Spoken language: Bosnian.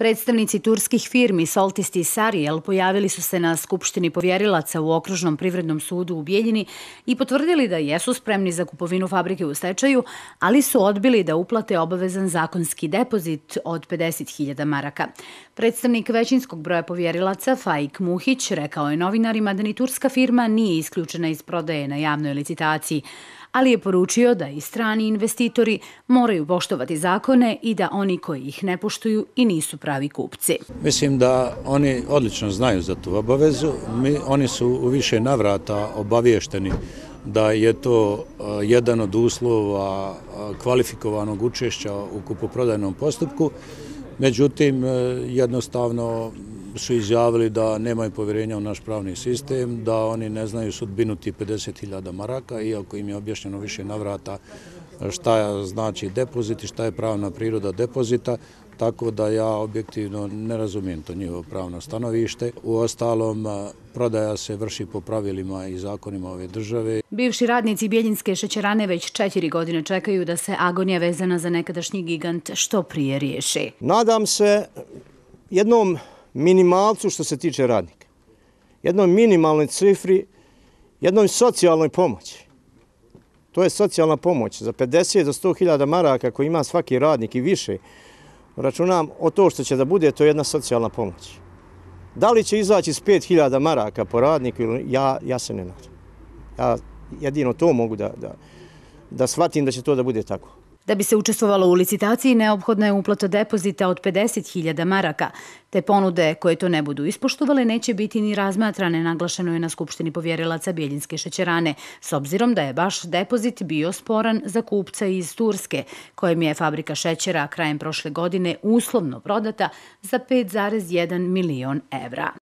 Predstavnici turskih firmi Soltist i Sariel pojavili su se na Skupštini povjerilaca u Okružnom privrednom sudu u Bijeljini i potvrdili da jesu spremni za kupovinu fabrike u stečaju, ali su odbili da uplate obavezan zakonski depozit od 50.000 maraka. Predstavnik većinskog broja povjerilaca Fajk Muhić rekao je novinarima da ni turska firma nije isključena iz prodaje na javnoj licitaciji, ali je poručio da i strani investitori moraju poštovati zakone i da oni koji ih ne poštuju i nisu pravi kupci. Mislim da oni odlično znaju za tu obavezu. Mi, oni su u više navrata obaviješteni da je to e, jedan od uslova e, kvalifikovanog učešća u kupoprodajnom postupku. Međutim, e, jednostavno su izjavili da nemaju povjerenja u naš pravni sistem, da oni ne znaju sudbinuti 50.000 maraka, iako im je objašnjeno više navrata šta znači depozit i šta je pravna priroda depozita, tako da ja objektivno ne razumijem to njihovo pravno stanovište. U ostalom, prodaja se vrši po pravilima i zakonima ove države. Bivši radnici Bjeljinske šećerane već četiri godine čekaju da se agonija vezana za nekadašnji gigant što prije riješi. Nadam se jednom minimalcu što se tiče radnika, jednoj minimalnoj cifri, jednoj socijalnoj pomoći. To je socijalna pomoć za 50 do 100 hiljada maraka koji ima svaki radnik i više. Računam o to što će da bude, to je jedna socijalna pomoć. Da li će izaći s 5 hiljada maraka po radniku, ja, ja se ne nadam. Ja jedino to mogu da, da, da shvatim da će to da bude tako. Da bi se učestvovalo u licitaciji, neophodna je uplata depozita od 50.000 maraka. Te ponude koje to ne budu ispoštovale neće biti ni razmatrane, naglašeno je na Skupštini povjerilaca Bijeljinske šećerane, s obzirom da je baš depozit bio sporan za kupca iz Turske, kojem je fabrika šećera krajem prošle godine uslovno prodata za 5,1 milion evra.